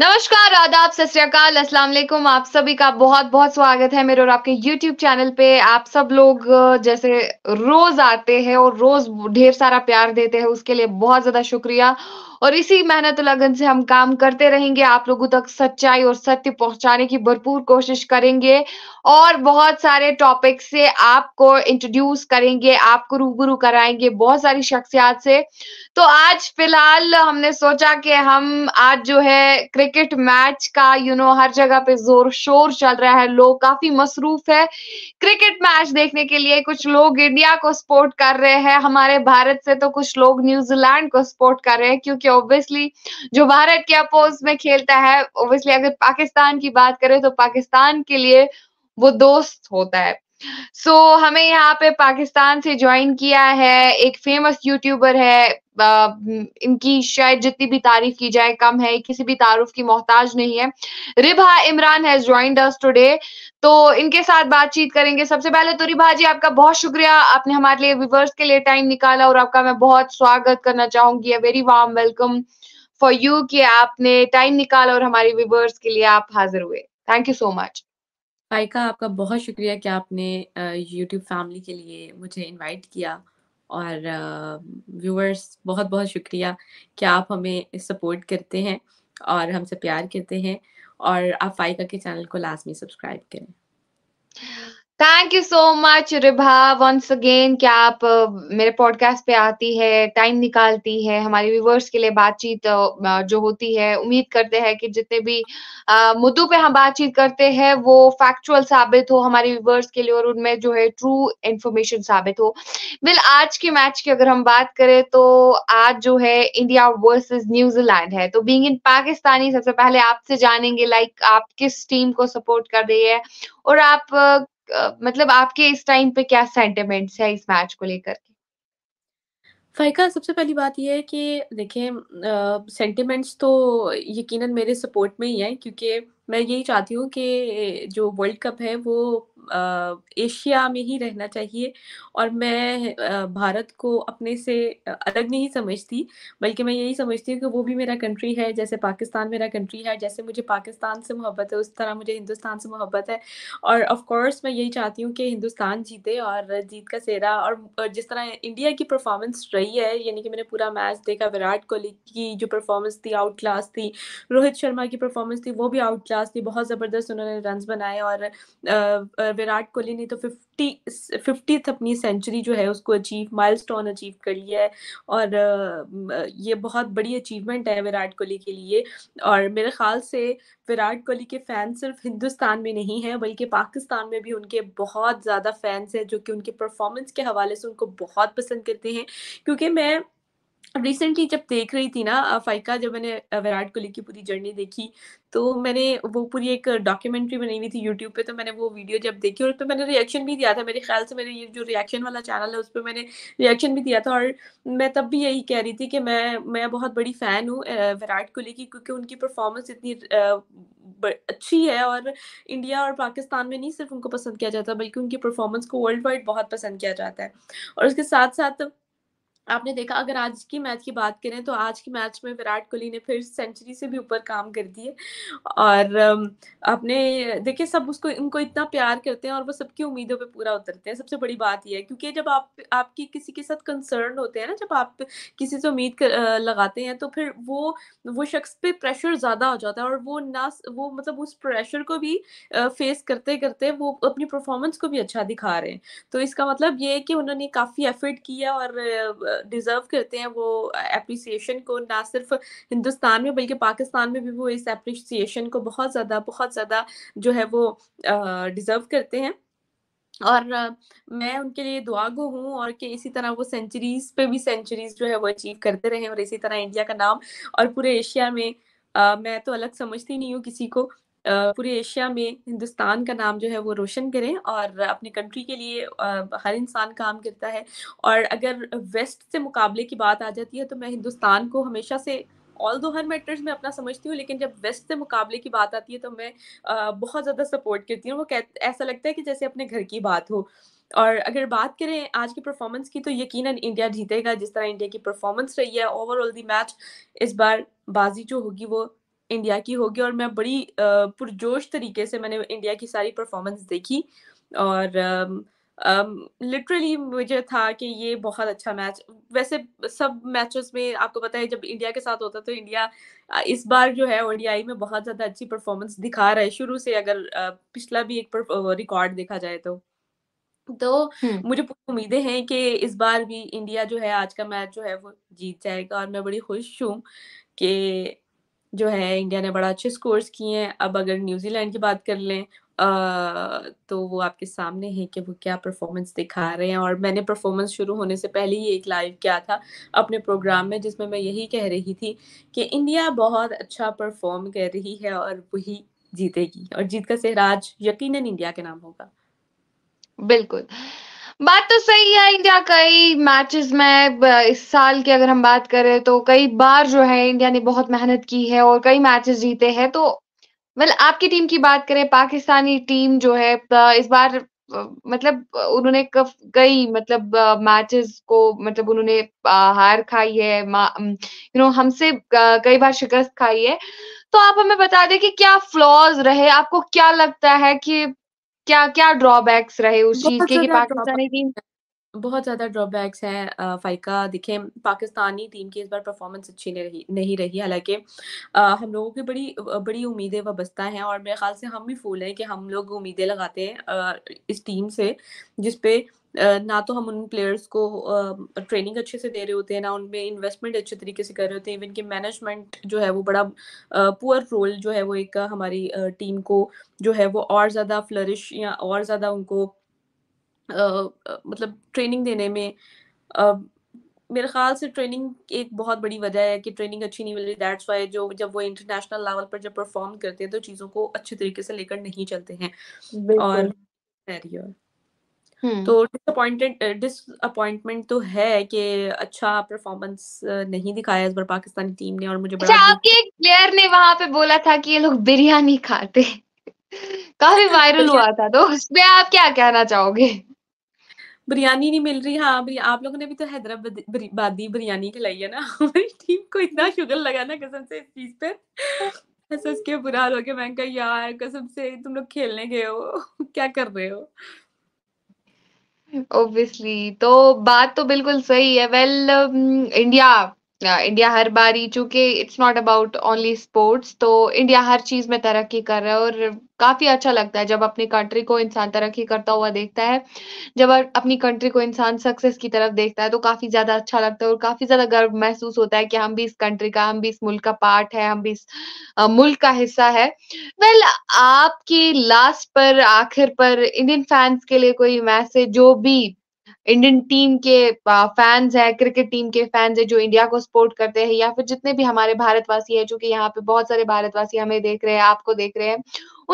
नमस्कार आदाब सत अस्सलाम वालेकुम आप सभी का बहुत बहुत स्वागत है मेरे और आपके YouTube चैनल पे आप सब लोग जैसे रोज आते हैं और रोज ढेर सारा प्यार देते हैं उसके लिए बहुत ज्यादा शुक्रिया और इसी मेहनत लगन से हम काम करते रहेंगे आप लोगों तक सच्चाई और सत्य पहुंचाने की भरपूर कोशिश करेंगे और बहुत सारे टॉपिक से आपको इंट्रोड्यूस करेंगे आपको रूबरू कराएंगे बहुत सारी शख्सियात से तो आज फिलहाल हमने सोचा कि हम आज जो है क्रिकेट मैच का यू you नो know, हर जगह पे जोर शोर चल रहा है लोग काफी मसरूफ है क्रिकेट मैच देखने के लिए कुछ लोग इंडिया को सपोर्ट कर रहे हैं हमारे भारत से तो कुछ लोग न्यूजीलैंड को सपोर्ट कर रहे हैं क्योंकि ऑब्वियसली जो भारत के अपोज में खेलता है ऑब्वियसली अगर पाकिस्तान की बात करें तो पाकिस्तान के लिए वो दोस्त होता है सो so, हमें यहाँ पे पाकिस्तान से ज्वाइन किया है एक फेमस यूट्यूबर है इनकी शायद जितनी भी तारीफ की जाए कम है किसी भी तारुफ की मोहताज नहीं है Ribha Imran has joined us today तो इनके साथ बातचीत करेंगे सबसे पहले तो रिभा जी आपका बहुत शुक्रिया आपने हमारे लिए व्यूवर्स के लिए टाइम निकाला और आपका मैं बहुत स्वागत करना चाहूंगी very warm welcome for you कि आपने टाइम निकाला और हमारे व्यूवर्स के लिए आप हाजिर हुए थैंक यू सो मच आयका आपका बहुत शुक्रिया कि आपने यूट्यूब फैमिली के लिए मुझे इनवाइट किया और व्यूअर्स बहुत बहुत शुक्रिया कि आप हमें सपोर्ट करते हैं और हमसे प्यार करते हैं और आप फाइका के चैनल को लाजमी सब्सक्राइब करें thank you so much Ribha once again क्या आप मेरे पॉडकास्ट पे आती है टाइम निकालती है हमारे व्यूवर्स के लिए बातचीत जो होती है उम्मीद करते हैं कि जितने भी मुद्दों पे हम बातचीत करते हैं वो फैक्चुअल साबित हो हमारे व्यूवर्स के लिए और उनमें जो है ट्रू इन्फॉर्मेशन साबित हो बिल आज के मैच की अगर हम बात करें तो आज जो है इंडिया वर्सेज न्यूजीलैंड है तो बींग इन पाकिस्तानी सबसे पहले आपसे जानेंगे लाइक आप किस टीम को सपोर्ट कर रही है और आप मतलब आपके इस टाइम पे क्या सेंटिमेंट्स है इस मैच को लेकर फाइका सबसे पहली बात यह है कि देखें सेंटिमेंट्स तो यकीनन मेरे सपोर्ट में ही हैं क्योंकि मैं यही चाहती हूँ कि जो वर्ल्ड कप है वो एशिया में ही रहना चाहिए और मैं भारत को अपने से अलग नहीं समझती बल्कि मैं यही समझती हूँ कि वो भी मेरा कंट्री है जैसे पाकिस्तान मेरा कंट्री है जैसे मुझे पाकिस्तान से मोहब्बत है उस तरह मुझे हिंदुस्तान से मोहब्बत है और ऑफ कोर्स मैं यही चाहती हूँ कि हिंदुस्तान जीते और जीत का सेहरा और जिस तरह इंडिया की परफॉर्मेंस रही है यानी कि मैंने पूरा मैच देखा विराट कोहली की जो परफॉर्मेंस थी आउट क्लास थी रोहित शर्मा की परफॉर्मेंस थी वो भी आउट क्लास थी बहुत ज़बरदस्त उन्होंने रन बनाए और विराट कोहली ने तो फिफ्टी फिफ्टीथ अपनी सेंचुरी जो है उसको अचीव स्टोन अचीव कर लिया है और ये बहुत बड़ी अचीवमेंट है विराट कोहली के लिए और मेरे ख्याल से विराट कोहली के फ़ैन सिर्फ हिंदुस्तान में नहीं है बल्कि पाकिस्तान में भी उनके बहुत ज़्यादा फैंस हैं जो कि उनके परफॉर्मेंस के हवाले से उनको बहुत पसंद करते हैं क्योंकि मैं रिसेंटली जब देख रही थी ना फाइका जब मैंने विराट कोहली की पूरी जर्नी देखी तो मैंने वो पूरी एक डॉक्यूमेंट्री बनी हुई थी यूट्यूब पे तो मैंने वो वीडियो जब देखी और उस पर मैंने रिएक्शन भी दिया था मेरे ख्याल से मेरे ये जो रिएक्शन वाला चैनल है उस पर मैंने रिएक्शन भी दिया था और मैं तब भी यही कह रही थी कि मैं मैं बहुत बड़ी फ़ैन हूँ विराट कोहली की क्योंकि उनकी परफॉर्मेंस इतनी अच्छी है और इंडिया और पाकिस्तान में नहीं सिर्फ उनको पसंद किया जाता बल्कि उनकी परफॉर्मेंस को वर्ल्ड वाइड बहुत पसंद किया जाता है और उसके साथ साथ आपने देखा अगर आज की मैच की बात करें तो आज की मैच में विराट कोहली ने फिर सेंचुरी से भी ऊपर काम कर दिए और आपने देखिए सब उसको उनको इतना प्यार करते हैं और वो सबकी उम्मीदों पे पूरा उतरते हैं सबसे बड़ी बात यह है क्योंकि जब आप आपकी किसी के साथ कंसर्न होते हैं ना जब आप किसी से उम्मीद कर, लगाते हैं तो फिर वो वो शख्स पे प्रेशर ज़्यादा हो जाता है और वो ना वो मतलब उस प्रेशर को भी फेस करते करते वो अपनी परफॉर्मेंस को भी अच्छा दिखा रहे हैं तो इसका मतलब ये है कि उन्होंने काफ़ी एफर्ट किया और डिज़र्व करते हैं वो अप्रिसिएशन को ना सिर्फ हिंदुस्तान में बल्कि पाकिस्तान में भी वो इस अप्रिसिएशन को बहुत ज़्यादा बहुत ज़्यादा जो है वो डिज़र्व करते हैं और मैं उनके लिए दुआ गो हूँ और कि इसी तरह वो सेंचुरीज पे भी सेंचुरीज जो है वो अचीव करते रहें और इसी तरह इंडिया का नाम और पूरे एशिया में आ, मैं तो अलग समझती नहीं हूँ किसी को पूरे एशिया में हिंदुस्तान का नाम जो है वो रोशन करें और अपने कंट्री के लिए हर इंसान काम करता है और अगर वेस्ट से मुकाबले की बात आ जाती है तो मैं हिंदुस्तान को हमेशा से ऑल दो हर मैटर्स में अपना समझती हूँ लेकिन जब वेस्ट से मुकाबले की बात आती है तो मैं बहुत ज़्यादा सपोर्ट करती हूँ वो ऐसा लगता है कि जैसे अपने घर की बात हो और अगर बात करें आज की परफॉर्मेंस की तो यकीनन इंडिया जीतेगा जिस तरह इंडिया की परफॉर्मेंस रही है ओवरऑल दी मैच इस बार बाजी जो होगी वो इंडिया की होगी और मैं बड़ी पुरजोश तरीके से मैंने इंडिया की सारी परफॉर्मेंस देखी और लिटरली um, मुझे था कि ये बहुत अच्छा मैच वैसे सब मैचेस में आपको पता है जब इंडिया के साथ होता तो इंडिया इस बार जो है ओडीआई में बहुत ज़्यादा अच्छी परफॉर्मेंस दिखा रहा है शुरू से अगर पिछला भी एक रिकॉर्ड देखा जाए तो तो मुझे उम्मीदें हैं कि इस बार भी इंडिया जो है आज का मैच जो है वो जीत जाएगा और मैं बड़ी खुश हूँ कि जो है इंडिया ने बड़ा अच्छे स्कोर्स किए हैं अब अगर न्यूजीलैंड की बात कर लें तो वो आपके सामने है कि वो क्या परफॉर्मेंस दिखा रहे हैं और मैंने परफॉर्मेंस शुरू होने से पहले ही एक लाइव किया था अपने प्रोग्राम में जिसमें मैं यही कह रही थी कि इंडिया बहुत अच्छा परफॉर्म कर रही है और वही जीतेगी और जीत का सेहराज यकीनन इंडिया के नाम होगा बिल्कुल बात तो सही है इंडिया कई मैचेस में इस साल की अगर हम बात करें तो कई बार जो है इंडिया ने बहुत मेहनत की है और कई मैचेस जीते हैं तो वेल आपकी टीम की बात करें पाकिस्तानी टीम जो है इस बार मतलब उन्होंने कई मतलब मैचेस को मतलब उन्होंने हार खाई है यू नो हमसे कई बार शिकस्त खाई है तो आप हमें बता दें कि क्या फ्लॉज रहे आपको क्या लगता है कि क्या क्या ड्रॉबैक्स रहे उस चीज के कि पाकिस्तानी टीम बहुत ज़्यादा ड्रॉबैक्स हैं फ़ाइका दिखे पाकिस्तानी टीम की इस बार परफॉर्मेंस अच्छी नहीं रही नहीं रही हालांकि हम लोगों की बड़ी बड़ी उम्मीदें वस्ता हैं और मेरे ख्याल से हम भी फूल हैं कि हम लोग उम्मीदें लगाते हैं इस टीम से जिसपे ना तो हम उन प्लेयर्स को ट्रेनिंग अच्छे से दे रहे होते हैं ना उनमें इन्वेस्टमेंट अच्छे तरीके से कर रहे होते हैं इवन के मैनेजमेंट जो है वो बड़ा पुअर रोल जो है वो एक हमारी टीम को जो है वो और ज़्यादा फ्लरिश या और ज़्यादा उनको मतलब ट्रेनिंग देने में मेरे ख्याल से ट्रेनिंग एक बहुत बड़ी वजह है कि ट्रेनिंग अच्छी नहीं मिल रही दैट्स वाई जो जब वो इंटरनेशनल लेवल पर जब परफॉर्म करते हैं तो चीज़ों को अच्छे तरीके से लेकर नहीं चलते हैं और हम्म। तो डिसअपॉइंटमेंट तो है कि अच्छा परफॉर्मेंस नहीं दिखाया इस बार पाकिस्तानी टीम ने और मुझे बड़ा अच्छा, आपके एक प्लेयर ने वहां पे बोला था कि ये लोग बिरयानी खाते काफी वायरल हुआ था तो उस उसमें आप क्या कहना चाहोगे बिरयानी नहीं मिल रही हाँ आप लोगों ने भी तो हैदराबादी बिरयानी खिलाई है ना हमारी टीम को इतना शुगर लगा ना कसम से इस चीज पे हंस के बुरा हो गया मैंने कहा यार कसम से तुम लोग खेलने गए हो क्या कर रहे हो ओब्वियसली तो बात तो बिल्कुल सही है well well, India um, India uh, हर बारी चूंकि it's not about only sports तो इंडिया हर चीज में तरक्की कर रहा है और काफी अच्छा लगता है जब अपनी कंट्री को इंसान तरक्की करता हुआ देखता है जब अपनी कंट्री को इंसान सक्सेस की तरफ देखता है तो काफी ज्यादा अच्छा लगता है और काफी ज्यादा गर्व महसूस होता है कि हम भी इस कंट्री का हम भी इस मुल्क का पार्ट है हम भी इस मुल्क का हिस्सा है वेल well, आपकी लास्ट पर आखिर पर इंडियन फैंस के लिए कोई मैसेज जो भी इंडियन टीम के फैंस है क्रिकेट टीम के फैंस है जो इंडिया को सपोर्ट करते हैं या फिर जितने भी हमारे भारतवासी जो चूंकि यहाँ पे बहुत सारे भारतवासी हमें देख रहे हैं आपको देख रहे हैं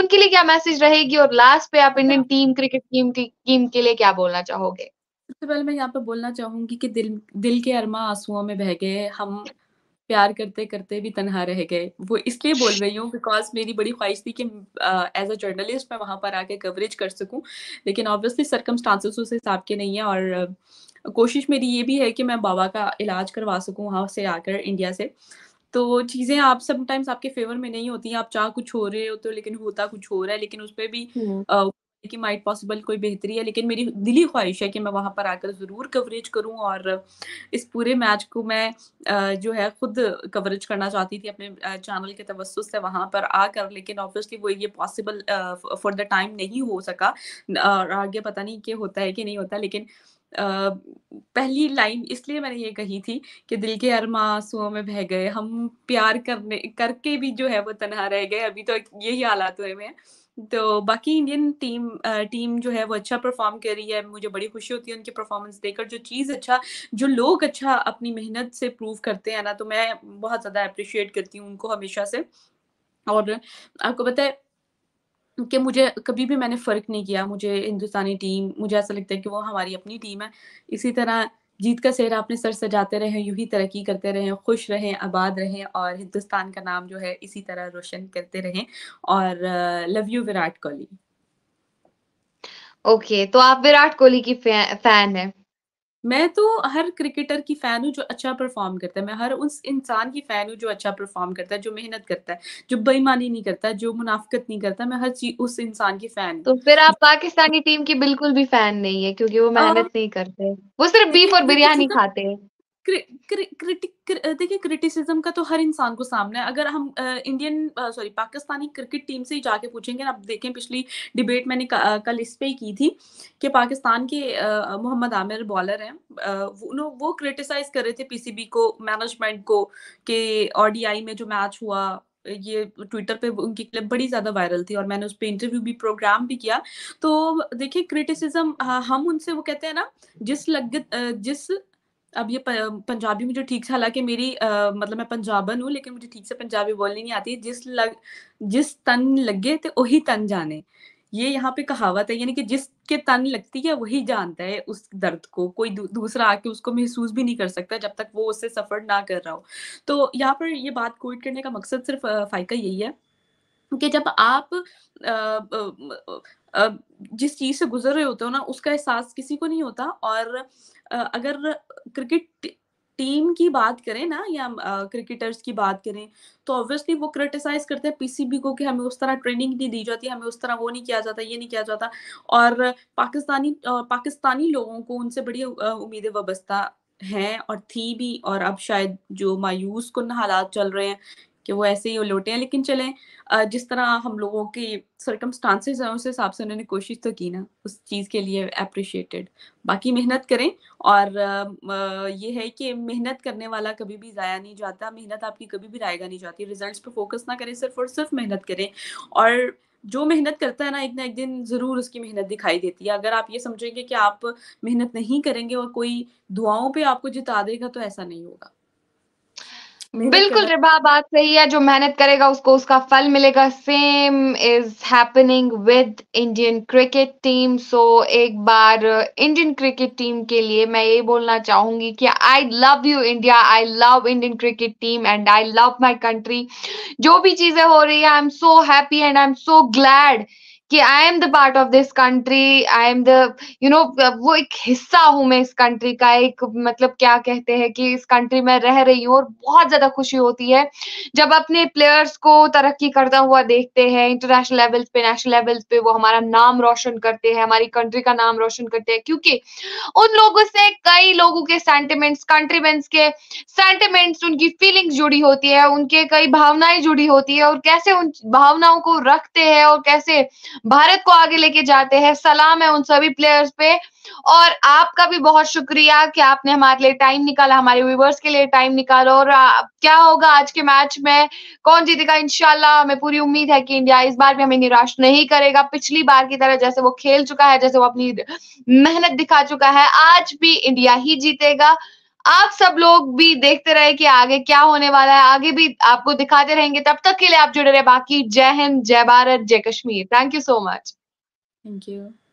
उनके लिए क्या मैसेज रहेगी और लास्ट पे आप इंडियन टीम क्रिकेट टीम की टीम के लिए क्या बोलना चाहोगे सबसे पहले मैं यहाँ पे बोलना चाहूंगी कि दिल दिल के अरमा आंसुओं में बह गए हम प्यार करते करते भी तनहा रह गए वो इसलिए बोल रही हूँ बिकॉज मेरी बड़ी ख्वाहिश थी कि एज अ जर्नलिस्ट मैं वहाँ पर आके कवरेज कर सकूँ लेकिन ऑब्वियसली स्टांसेस उस हिसाब के नहीं है और uh, कोशिश मेरी ये भी है कि मैं बाबा का इलाज करवा सकूँ वहाँ से आकर इंडिया से तो चीज़ें आप समटाइम्स आपके फेवर में नहीं होती आप चाह कुछ हो रहे हो तो लेकिन होता कुछ हो रहा है लेकिन उस पर भी कि माइट पॉसिबल कोई बेहतरी है लेकिन मेरी दिली ख्वाहिश है कि मैं वहाँ पर आकर ज़रूर कवरेज करूँ और इस पूरे मैच को मैं जो है ख़ुद कवरेज करना चाहती थी अपने चैनल के तवस्त से वहाँ पर आकर लेकिन ऑब्वियसली वो ये पॉसिबल फॉर द टाइम नहीं हो सका और आगे पता नहीं क्या होता है कि नहीं होता लेकिन पहली लाइन इसलिए मैंने ये कही थी कि दिल के अरमा आंसुओं में बह गए हम प्यार करने करके भी जो है वो तनहा रह गए अभी तो यही हालात हुए हुए हैं तो बाकी इंडियन टीम टीम जो है वो अच्छा परफॉर्म कर रही है मुझे बड़ी खुशी होती है उनकी परफॉर्मेंस देखकर जो चीज़ अच्छा जो लोग अच्छा अपनी मेहनत से प्रूव करते हैं ना तो मैं बहुत ज़्यादा अप्रिशिएट करती हूँ उनको हमेशा से और आपको पता है कि मुझे कभी भी मैंने फ़र्क नहीं किया मुझे हिंदुस्तानी टीम मुझे ऐसा लगता है कि वो हमारी अपनी टीम है इसी तरह जीत का सेहरा अपने सर सजाते रहें यूं ही तरक्की करते रहें खुश रहें आबाद रहें और हिंदुस्तान का नाम जो है इसी तरह रोशन करते रहें और love you Virat Kohli okay okay, तो आप विराट कोहली की फैन है मैं तो हर क्रिकेटर की फैन हूँ जो अच्छा परफॉर्म करता है मैं हर उस इंसान की फैन हूँ जो अच्छा परफॉर्म करता है जो मेहनत करता है जो बेईमानी नहीं करता जो मुनाफकत नहीं करता मैं हर चीज उस इंसान की फैन तो फिर आप पाकिस्तानी टीम की बिल्कुल भी फैन नहीं है क्योंकि वो हाँ। मेहनत नहीं करते वो सिर्फ बीफ और बिरयानी खाते हैं देखिए क्रिटिसिज्म का तो हर इंसान को सामना है अगर हम Indian sorry Pakistani cricket team से ही जाके पूछेंगे आप देखें पिछली डिबेट मैंने कल इस पे ही की थी कि पाकिस्तान के मोहम्मद आमिर बॉलर हैं वो वो क्रिटिसाइज कर रहे थे पीसीबी को मैनेजमेंट को कि ओडीआई में जो मैच हुआ ये ट्विटर पे उनकी क्लिप बड़ी ज़्यादा वायरल थी और मैंने उस पर इंटरव्यू भी प्रोग्राम भी किया तो देखिए क्रिटिसिज्म हम उनसे वो कहते हैं ना जिस लगत जिस अब ये पंजाबी मुझे ठीक से हालांकि मेरी आ, मतलब मैं पंजाबन हूँ लेकिन मुझे ठीक से पंजाबी बोलनी नहीं आती जिस लग जिस तन लगे तो वही तन जाने ये यहाँ पे कहावत है यानी कि जिसके तन लगती है वही जानता है उस दर्द को कोई दू, दूसरा आके उसको महसूस भी नहीं कर सकता जब तक वो उससे सफर ना कर रहा हो तो यहाँ पर ये बात कोट करने का मकसद सिर्फ फायका यही है कि जब आप आ, आ, आ, जिस चीज से गुजर रहे होते हो ना उसका एहसास किसी को नहीं होता और अगर क्रिकेट टीम की बात करें ना या क्रिकेटर्स की बात करें तो ऑब्वियसली वो क्रिटिसाइज करते हैं पीसीबी को कि हमें उस तरह ट्रेनिंग नहीं दी जाती हमें उस तरह वो नहीं किया जाता ये नहीं किया जाता और पाकिस्तानी पाकिस्तानी लोगों को उनसे बड़ी उम्मीदें वाबस्ता हैं और थी भी और अब शायद जो मायूस कन हालात चल रहे हैं कि वो ऐसे ही लौटे हैं लेकिन चले जिस तरह हम लोगों के सर्कमस्टांसेस हैं उस हिसाब से उन्होंने कोशिश तो की ना उस चीज़ के लिए अप्रिशिएटेड बाकी मेहनत करें और ये है कि मेहनत करने वाला कभी भी ज़ाया नहीं जाता मेहनत आपकी कभी भी रायगा नहीं जाती रिजल्ट पर फोकस ना करें सिर्फ और सिर्फ मेहनत करें और जो मेहनत करता है ना एक ना एक दिन ज़रूर उसकी मेहनत दिखाई देती है अगर आप ये समझेंगे कि आप मेहनत नहीं करेंगे और कोई दुआओं पे आपको जिता देगा तो ऐसा नहीं होगा बिल्कुल रिबा बात सही है जो मेहनत करेगा उसको उसका फल मिलेगा same is happening with Indian cricket team so एक बार इंडियन क्रिकेट टीम के लिए मैं ये बोलना चाहूंगी कि I love you India I love Indian cricket team and I love my country जो भी चीजें हो रही है I am so happy and I am so glad कि I am the part of this country I am the you know वो एक हिस्सा हूँ मैं इस कंट्री का एक मतलब क्या कहते हैं कि इस कंट्री में रह रही हूँ और बहुत ज्यादा खुशी होती है जब अपने प्लेयर्स को तरक्की करता हुआ देखते हैं इंटरनेशनल लेवल पे नेशनल लेवल पे वो हमारा नाम रोशन करते हैं हमारी कंट्री का नाम रोशन करते हैं क्योंकि उन लोगों से कई लोगों के सेंटिमेंट्स कंट्रीमेंट्स के सेंटिमेंट्स उनकी फीलिंग्स जुड़ी होती है उनके कई भावनाएं जुड़ी होती है और कैसे उन भावनाओं को रखते हैं और कैसे भारत को आगे लेके जाते हैं सलाम है उन सभी प्लेयर्स पे और आपका भी बहुत शुक्रिया कि आपने हमारे लिए टाइम निकाला हमारे व्यूवर्स के लिए टाइम निकाला और क्या होगा आज के मैच में कौन जीतेगा इनशाला हमें पूरी उम्मीद है कि इंडिया इस बार भी हमें निराश नहीं करेगा पिछली बार की तरह जैसे वो खेल चुका है जैसे वो अपनी मेहनत दिखा चुका है आज भी इंडिया ही जीतेगा आप सब लोग भी देखते रहे कि आगे क्या होने वाला है आगे भी आपको दिखाते रहेंगे तब तक के लिए आप जुड़े रहे बाकी जय हिंद जय भारत जय Kashmir thank you so much thank you